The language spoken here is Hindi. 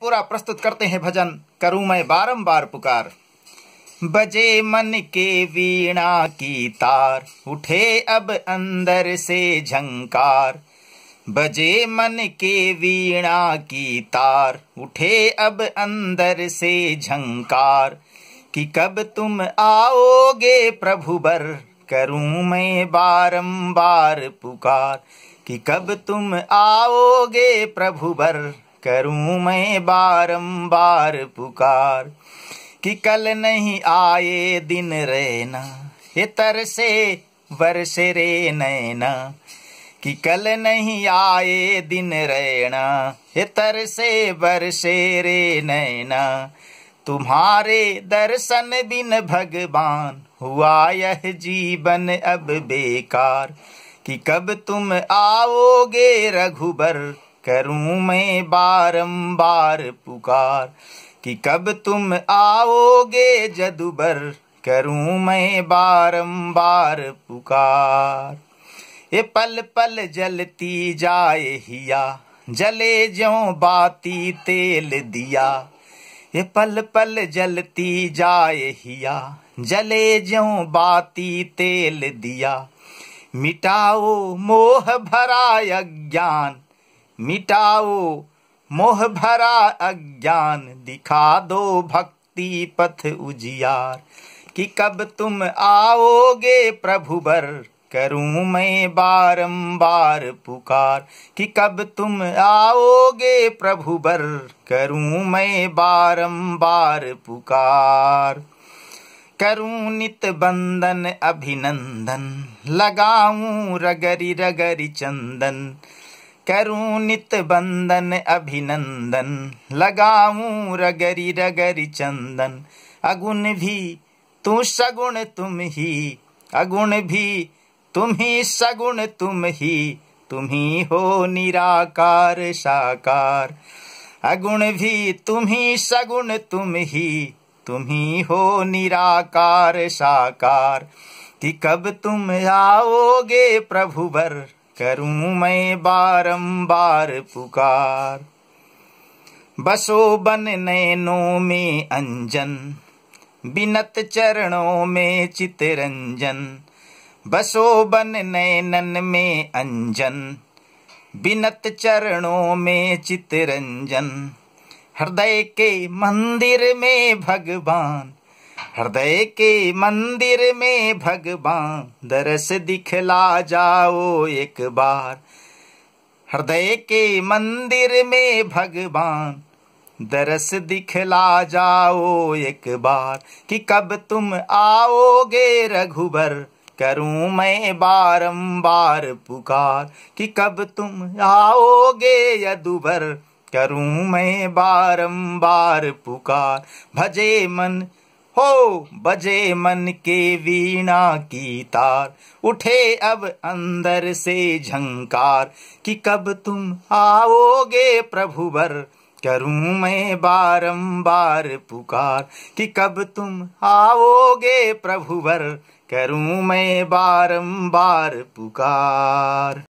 पूरा प्रस्तुत करते हैं भजन करूं मैं बारंबार पुकार बजे मन के वीणा की तार उठे अब अंदर से झंकार बजे मन के वीणा की तार उठे अब अंदर से झंकार कि कब तुम आओगे प्रभु बर करूं मैं बारंबार पुकार कि कब तुम आओगे प्रभु बर करूं मैं बारंबार पुकार कि कल नहीं आए दिन रहना हे तरसे बरसे रे नैना कि कल नहीं आए दिन रहना हे तरसे बरसे रे नैना तुम्हारे दर्शन बिन भगवान हुआ यह जीवन अब बेकार कि कब तुम आओगे रघुबर करूं मैं बारंबार पुकार कि कब तुम आओगे जदुबर करूं मैं बारंबार पुकार ये पल पल जलती जाए हिया जले जो बाती तेल दिया ये पल पल जलती जाए हिया जले जो बाती तेल दिया मिटाओ मोह भरा अज्ञान मिटाओ मोह भरा अज्ञान दिखा दो भक्ति पथ उजियार कि कब तुम आओगे प्रभु बर करूं मैं बारंबार पुकार कि कब तुम आओगे प्रभु बर करूं मैं बारंबार पुकार करूं नित बंदन अभिनंदन लगाऊं रगरी रगरी चंदन करूं नित बंदन अभिनंदन लगाऊं रगरी रगरी चंदन अगुण भी तू सगुण तुम ही अगुण भी तुम ही सगुण तुम ही तुम ही हो निराकार साकार अगुण भी तुम ही सगुण तुम ही तुम ही हो निराकार साकार कि कब तुम आओगे प्रभु भर करूं मैं बारंबार पुकार बसो बन नैनों में अंजन बिनत चरणों में चितरंजन बसो बन नैनन में अंजन बिनत चरणों में चितरंजन हृदय के मंदिर में भगवान हृदय के मंदिर में भगवान दरस दिखला जाओ एक बार हृदय के मंदिर में भगवान दरस दिखला जाओ एक बार कि कब तुम आओगे रघुबर करूं मैं बारंबार पुकार कि कब तुम आओगे यदुबर करूं मैं बारंबार पुकार भजे मन हो बजे मन के वीणा की तार उठे अब अंदर से झंकार कि कब तुम आओगे प्रभु भर करूं मैं बारंबार पुकार कि कब तुम आओगे प्रभु भर करूं मैं बारंबार पुकार